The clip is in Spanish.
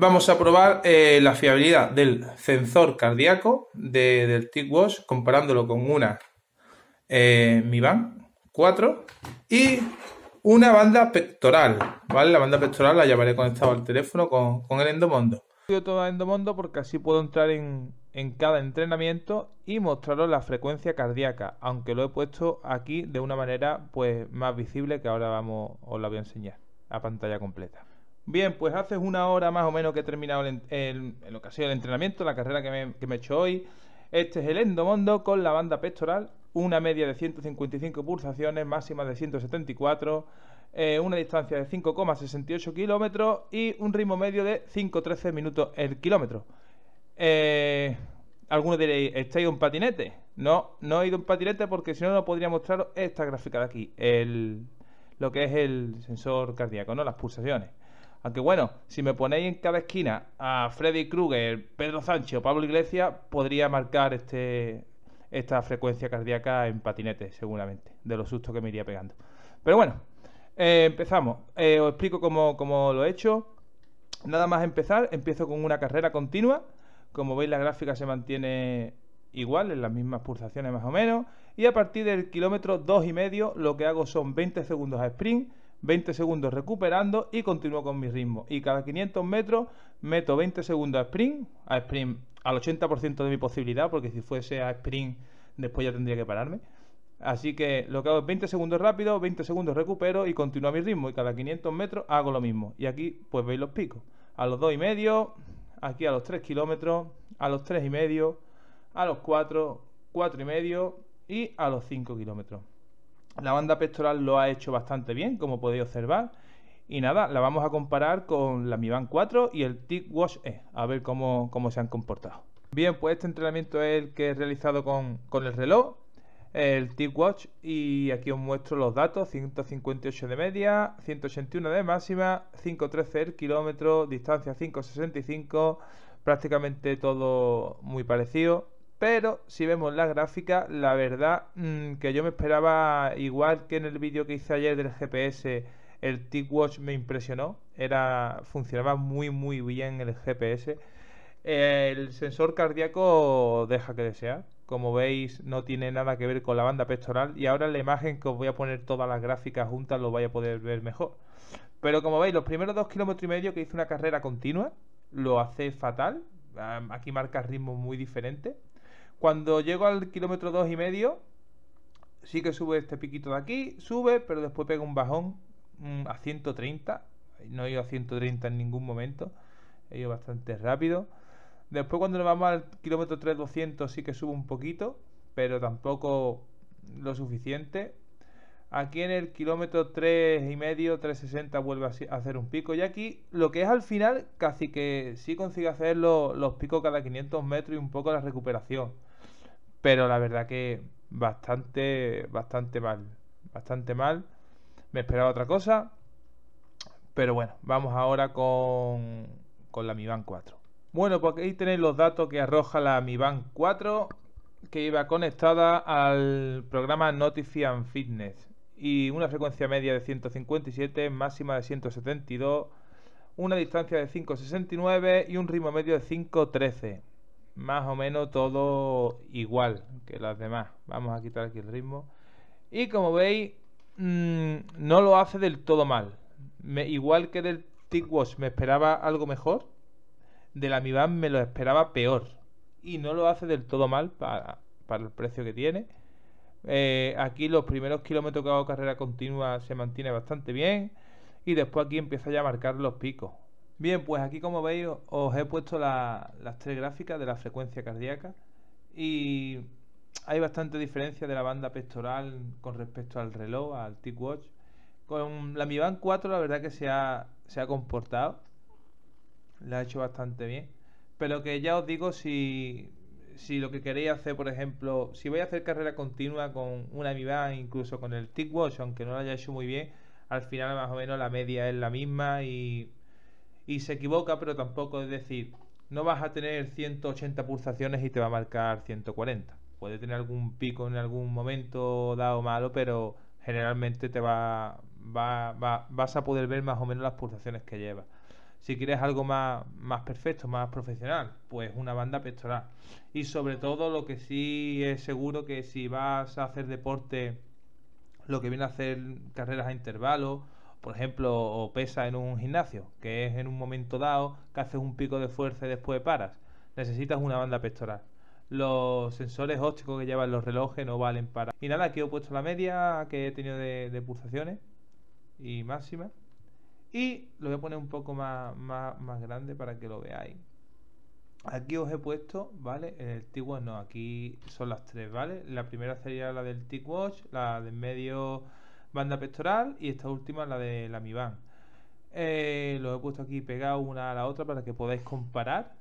Vamos a probar eh, la fiabilidad del sensor cardíaco del TicWatch comparándolo con una eh, Mi 4 y una banda pectoral, ¿vale? La banda pectoral la llevaré conectado al teléfono con, con el endomondo. Yo todo endomondo porque así puedo entrar en, cada entrenamiento y mostraros la frecuencia cardíaca, aunque lo he puesto aquí de una manera pues más visible que ahora vamos, os la voy a enseñar a pantalla completa. Bien, pues hace una hora más o menos que he terminado el, lo entrenamiento, la carrera que me, he hecho hoy. Este es el Endomondo con la banda pectoral, una media de 155 pulsaciones, máxima de 174, eh, una distancia de 5,68 kilómetros y un ritmo medio de 5,13 minutos el kilómetro. Eh, algunos diréis, ¿estáis en patinete? No, no he ido en patinete porque si no, no podría mostraros esta gráfica de aquí, lo que es el sensor cardíaco, ¿no? Las pulsaciones. Aunque bueno, si me ponéis en cada esquina a Freddy Krueger, Pedro Sánchez o Pablo Iglesias, podría marcar este, esta frecuencia cardíaca en patinete, seguramente, de los sustos que me iría pegando. Pero bueno, eh, empezamos. Eh, os explico cómo, lo he hecho. Nada más empezar, empiezo con una carrera continua. Como veis, la gráfica se mantiene igual, en las mismas pulsaciones más o menos. Y a partir del kilómetro 2,5 y medio, lo que hago son 20 segundos a sprint 20 segundos recuperando y continúo con mi ritmo. Y cada 500 metros meto 20 segundos a sprint, a sprint al 80% de mi posibilidad, porque si fuese a sprint después ya tendría que pararme. Así que lo que hago es 20 segundos rápido, 20 segundos recupero y continúo mi ritmo. Y cada 500 metros hago lo mismo. Y aquí pues veis los picos. A los 2 y medio, aquí a los 3 kilómetros, a los 3 y medio, a los 4, 4 y medio y a los 5 kilómetros. La banda pectoral lo ha hecho bastante bien, como podéis observar. Y nada, la vamos a comparar con la Mi Band 4 y el Tick E, a ver cómo, se han comportado. Bien, pues este entrenamiento es el que he realizado con, el reloj, el Tick Watch, y aquí os muestro los datos, 158 de media, 181 de máxima, 5.13 el kilómetro, distancia 5.65, prácticamente todo muy parecido. Pero si vemos la gráfica, la verdad mm, que yo me esperaba, igual que en el vídeo que hice ayer del GPS, el TicWatch me impresionó. Era, funcionaba muy muy bien el GPS. El sensor cardíaco deja que desear. Como veis, no tiene nada que ver con la banda pectoral. Y ahora la imagen que os voy a poner todas las gráficas juntas lo vais a poder ver mejor. Pero como veis, los primeros dos kilómetros y medio que hice una carrera continua, lo hace fatal. Ah, aquí marca ritmos muy diferentes. Cuando llego al kilómetro dos y medio, sí que sube este piquito de aquí, sube, pero después pega un bajón mm, a 130. No he ido a 130 en ningún momento, he ido bastante rápido. Después cuando nos vamos al kilómetro 3200 sí que sube un poquito, pero tampoco lo suficiente. Aquí en el kilómetro 3 y medio, 360 vuelve a hacer un pico. Y aquí lo que es al final, casi que sí consigue hacer los, los picos cada 500 metros y un poco la recuperación. Pero la verdad que bastante, bastante mal. Bastante mal. Me esperaba otra cosa. Pero bueno, vamos ahora con, con la Mi Band 4. Bueno, pues ahí tenéis los datos que arroja la Mi Band 4 que iba conectada al programa Notify Fitness y una frecuencia media de 157, máxima de 172, una distancia de 5,69 y un ritmo medio de 5,13 más o menos todo igual que las demás. Vamos a quitar aquí el ritmo. Y como veis, mm, no lo hace del todo mal. igual que del TicWatch me esperaba algo mejor, de la me lo esperaba peor. Y no lo hace del todo mal para, el precio que tiene. Eh, aquí los primeros kilómetros que hago carrera continua se mantiene bastante bien. Y después aquí empieza ya a marcar los picos. Bien, pues aquí como veis os he puesto las tres gráficas de la frecuencia cardíaca y hay bastante diferencia de la banda pectoral con respecto al reloj, al watch Con la Mi Band 4 la verdad que se ha, se ha comportado, la ha hecho bastante bien. Pero que ya os digo, si, lo que queréis hacer, por ejemplo, si voy a hacer carrera continua con una Mi Band, incluso con el watch aunque no la haya hecho muy bien, al final más o menos la media es la misma y y se equivoca, pero tampoco es decir, no vas a tener 180 pulsaciones y te va a marcar 140. Puede tener algún pico en algún momento dado malo, pero generalmente te va, vas a poder ver más o menos las pulsaciones que lleva Si quieres algo más, más perfecto, más profesional, pues una banda pectoral. Y sobre todo lo que sí es seguro que si vas a hacer deporte, lo que viene a hacer carreras a intervalos, por ejemplo, o pesa en un gimnasio, que es en un momento dado que haces un pico de fuerza y después paras. Necesitas una banda pectoral. Los sensores ópticos que llevan los relojes no valen para... Y nada, aquí he puesto la media que he tenido de, pulsaciones y máxima. Y lo voy a poner un poco más, más, más grande para que lo veáis. Aquí os he puesto, ¿vale? el T-Watch no, aquí son las tres, ¿vale? La primera sería la del T-Watch, la del medio banda pectoral y esta última la de la Mi eh, Lo he puesto aquí pegado una a la otra para que podáis comparar